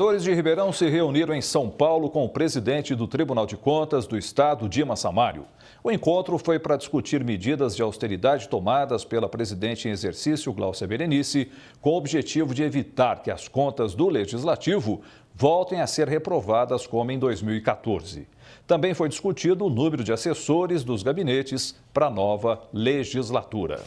Senadores de Ribeirão se reuniram em São Paulo com o presidente do Tribunal de Contas do Estado, Dima Samário. O encontro foi para discutir medidas de austeridade tomadas pela presidente em exercício, Glaucia Berenice, com o objetivo de evitar que as contas do Legislativo voltem a ser reprovadas como em 2014. Também foi discutido o número de assessores dos gabinetes para a nova legislatura.